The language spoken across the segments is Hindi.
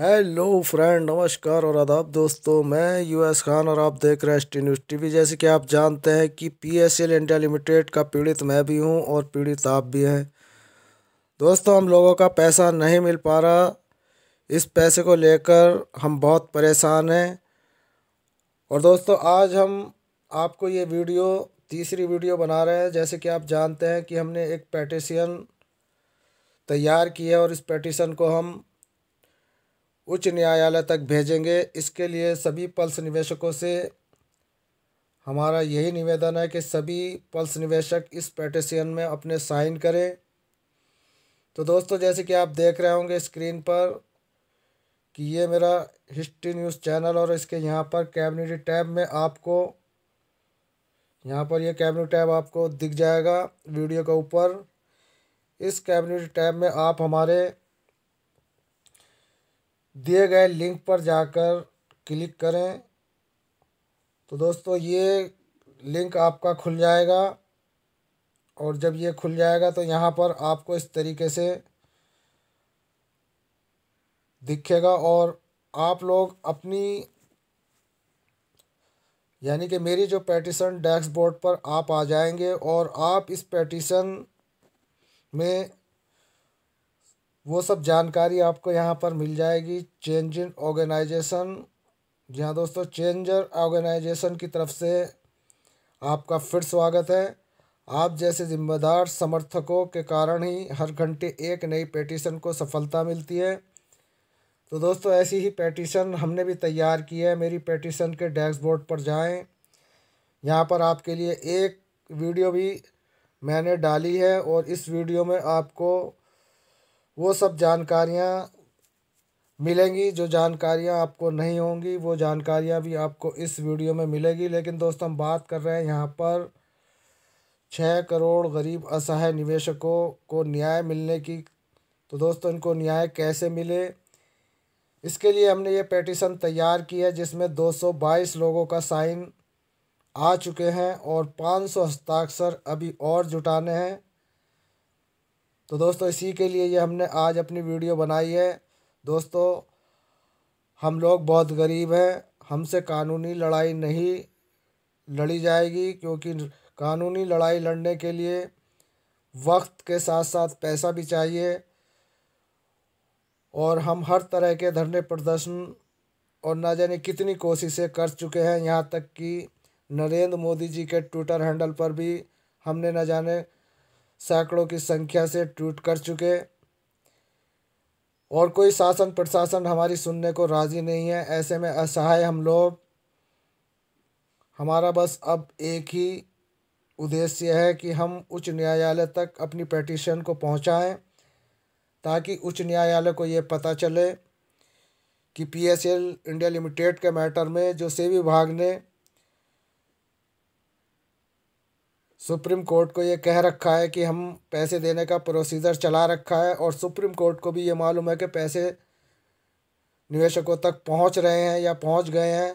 हेलो फ्रेंड नमस्कार और आदाब दोस्तों मैं यूएस खान और आप देख रहे हैं टी न्यूज़ टी वी जैसे कि आप जानते हैं कि पीएसएल इंडिया लिमिटेड का पीड़ित मैं भी हूं और पीड़ित आप भी हैं दोस्तों हम लोगों का पैसा नहीं मिल पा रहा इस पैसे को लेकर हम बहुत परेशान हैं और दोस्तों आज हम आपको ये वीडियो तीसरी वीडियो बना रहे हैं जैसे कि आप जानते हैं कि हमने एक पेटिशन तैयार की है और इस पेटिशन को हम उच्च न्यायालय तक भेजेंगे इसके लिए सभी पल्स निवेशकों से हमारा यही निवेदन है कि सभी पल्स निवेशक इस पेटिशन में अपने साइन करें तो दोस्तों जैसे कि आप देख रहे होंगे स्क्रीन पर कि ये मेरा हिस्ट्री न्यूज़ चैनल और इसके यहाँ पर कैबिनेट टैब में आपको यहाँ पर ये कैबिनेट टैब आपको दिख जाएगा वीडियो के ऊपर इस कैबिनेट टैब में आप हमारे दिए गए लिंक पर जाकर क्लिक करें तो दोस्तों ये लिंक आपका खुल जाएगा और जब ये खुल जाएगा तो यहाँ पर आपको इस तरीके से दिखेगा और आप लोग अपनी यानी कि मेरी जो पेटिशन डैशबोर्ड पर आप आ जाएंगे और आप इस पेटिशन में वो सब जानकारी आपको यहाँ पर मिल जाएगी चेंज इन ऑर्गेनाइजेशन जी हाँ दोस्तों चेंजर ऑर्गेनाइजेशन की तरफ से आपका फिर स्वागत है आप जैसे जिम्मेदार समर्थकों के कारण ही हर घंटे एक नई पेटिशन को सफलता मिलती है तो दोस्तों ऐसी ही पेटिशन हमने भी तैयार की है मेरी पेटिशन के डैशबोर्ड पर जाएं यहाँ पर आपके लिए एक वीडियो भी मैंने डाली है और इस वीडियो में आपको वो सब जानकारियाँ मिलेंगी जो जानकारियाँ आपको नहीं होंगी वो जानकारियाँ भी आपको इस वीडियो में मिलेगी लेकिन दोस्तों हम बात कर रहे हैं यहाँ पर छः करोड़ गरीब असहाय निवेशकों को न्याय मिलने की तो दोस्तों इनको न्याय कैसे मिले इसके लिए हमने ये पेटिशन तैयार की है जिसमें 222 लोगों का साइन आ चुके हैं और 500 हस्ताक्षर अभी और जुटाने हैं तो दोस्तों इसी के लिए ये हमने आज अपनी वीडियो बनाई है दोस्तों हम लोग बहुत गरीब हैं हमसे कानूनी लड़ाई नहीं लड़ी जाएगी क्योंकि कानूनी लड़ाई लड़ने के लिए वक्त के साथ साथ पैसा भी चाहिए और हम हर तरह के धरने प्रदर्शन और ना जाने कितनी कोशिशें कर चुके हैं यहाँ तक कि नरेंद्र मोदी जी के ट्विटर हैंडल पर भी हमने ना जाने सैकड़ों की संख्या से ट्वीट कर चुके और कोई शासन प्रशासन हमारी सुनने को राज़ी नहीं है ऐसे में असहाय हम लोग हमारा बस अब एक ही उद्देश्य है कि हम उच्च न्यायालय तक अपनी पटिशन को पहुंचाएं ताकि उच्च न्यायालय को ये पता चले कि पीएसएल इंडिया लिमिटेड के मैटर में जो सेवी विभाग ने सुप्रीम कोर्ट को ये कह रखा है कि हम पैसे देने का प्रोसीजर चला रखा है और सुप्रीम कोर्ट को भी ये मालूम है कि पैसे निवेशकों तक पहुंच रहे हैं या पहुंच गए हैं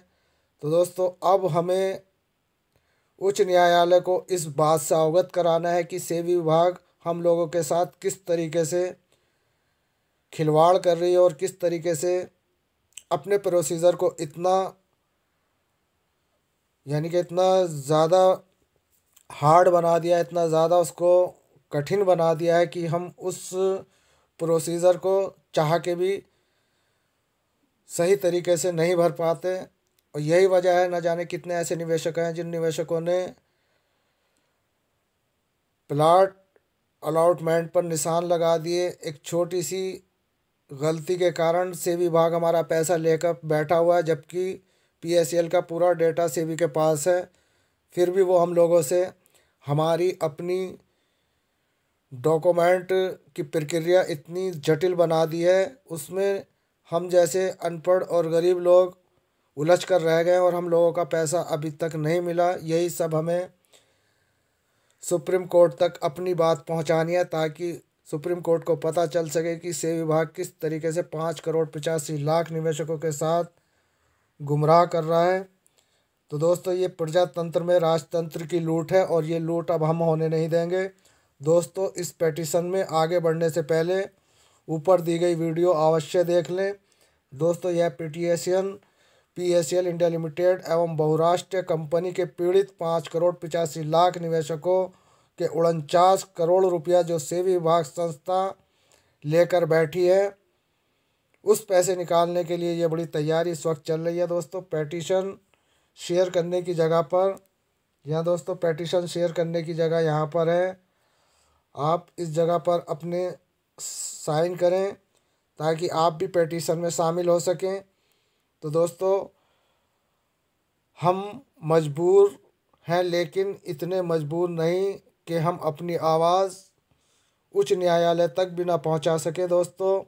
तो दोस्तों अब हमें उच्च न्यायालय को इस बात से अवगत कराना है कि सेवी विभाग हम लोगों के साथ किस तरीके से खिलवाड़ कर रही है और किस तरीके से अपने प्रोसीजर को इतना यानी कि इतना ज़्यादा हार्ड बना दिया है इतना ज़्यादा उसको कठिन बना दिया है कि हम उस प्रोसीज़र को चाह के भी सही तरीके से नहीं भर पाते और यही वजह है ना जाने कितने ऐसे निवेशक हैं जिन निवेशकों ने प्लाट अलाटमेंट पर निशान लगा दिए एक छोटी सी गलती के कारण सेवी भाग हमारा पैसा लेकर बैठा हुआ है जबकि पीएसएल का पूरा डेटा सेवी के पास है फिर भी वो हम लोगों से हमारी अपनी डॉक्यूमेंट की प्रक्रिया इतनी जटिल बना दी है उसमें हम जैसे अनपढ़ और गरीब लोग उलझ कर रह गए और हम लोगों का पैसा अभी तक नहीं मिला यही सब हमें सुप्रीम कोर्ट तक अपनी बात पहुंचानी है ताकि सुप्रीम कोर्ट को पता चल सके कि सेवा विभाग किस तरीके से पाँच करोड़ पचासी लाख निवेशकों के साथ गुमराह कर रहा है तो दोस्तों ये प्रजातंत्र में राजतंत्र की लूट है और ये लूट अब हम होने नहीं देंगे दोस्तों इस पेटिशन में आगे बढ़ने से पहले ऊपर दी गई वीडियो अवश्य देख लें दोस्तों यह पीटीएसएन पीएसएल इंडिया लिमिटेड एवं बहुराष्ट्रीय कंपनी के पीड़ित पाँच करोड़ पिचासी लाख निवेशकों के उनचास करोड़ रुपया जो सेवी विभाग संस्था लेकर बैठी है उस पैसे निकालने के लिए ये बड़ी तैयारी इस वक्त चल रही है दोस्तों पेटिशन शेयर करने की जगह पर यहाँ दोस्तों पेटिशन शेयर करने की जगह यहाँ पर है आप इस जगह पर अपने साइन करें ताकि आप भी पेटिशन में शामिल हो सकें तो दोस्तों हम मजबूर हैं लेकिन इतने मजबूर नहीं कि हम अपनी आवाज़ उच्च न्यायालय तक भी ना पहुँचा सकें दोस्तों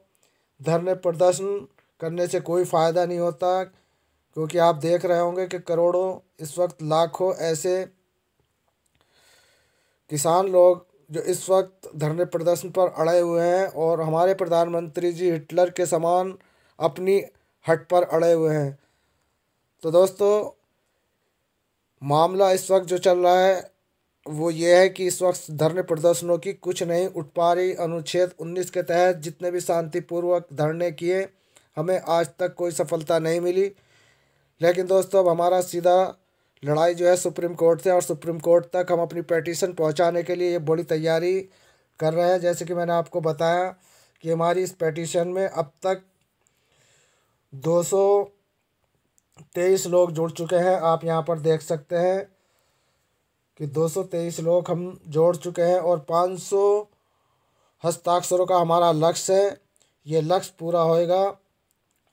धरने प्रदर्शन करने से कोई फ़ायदा नहीं होता क्योंकि आप देख रहे होंगे कि करोड़ों इस वक्त लाखों ऐसे किसान लोग जो इस वक्त धरने प्रदर्शन पर अड़े हुए हैं और हमारे प्रधानमंत्री जी हिटलर के समान अपनी हट पर अड़े हुए हैं तो दोस्तों मामला इस वक्त जो चल रहा है वो ये है कि इस वक्त धरने प्रदर्शनों की कुछ नहीं उठ पा रही अनुच्छेद उन्नीस के तहत जितने भी शांतिपूर्वक धरने किए हमें आज तक कोई सफलता नहीं मिली लेकिन दोस्तों अब हमारा सीधा लड़ाई जो है सुप्रीम कोर्ट से और सुप्रीम कोर्ट तक हम अपनी पटिशन पहुंचाने के लिए ये बड़ी तैयारी कर रहे हैं जैसे कि मैंने आपको बताया कि हमारी इस पटिशन में अब तक दो सौ तेईस लोग जुड़ चुके हैं आप यहाँ पर देख सकते हैं कि दो सौ तेईस लोग हम जोड़ चुके हैं और पाँच सौ हस्ताक्षरों का हमारा लक्ष्य है ये लक्ष्य पूरा होएगा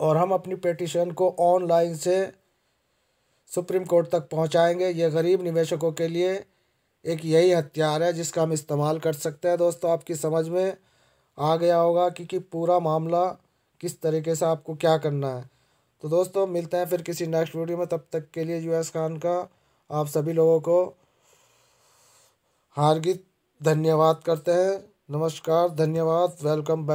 और हम अपनी पेटिशन को ऑनलाइन से सुप्रीम कोर्ट तक पहुंचाएंगे ये गरीब निवेशकों के लिए एक यही हथियार है जिसका हम इस्तेमाल कर सकते हैं दोस्तों आपकी समझ में आ गया होगा कि, कि पूरा मामला किस तरीके से आपको क्या करना है तो दोस्तों मिलते हैं फिर किसी नेक्स्ट वीडियो में तब तक के लिए यूएस खान का आप सभी लोगों को हार्दिक धन्यवाद करते हैं नमस्कार धन्यवाद वेलकम बैक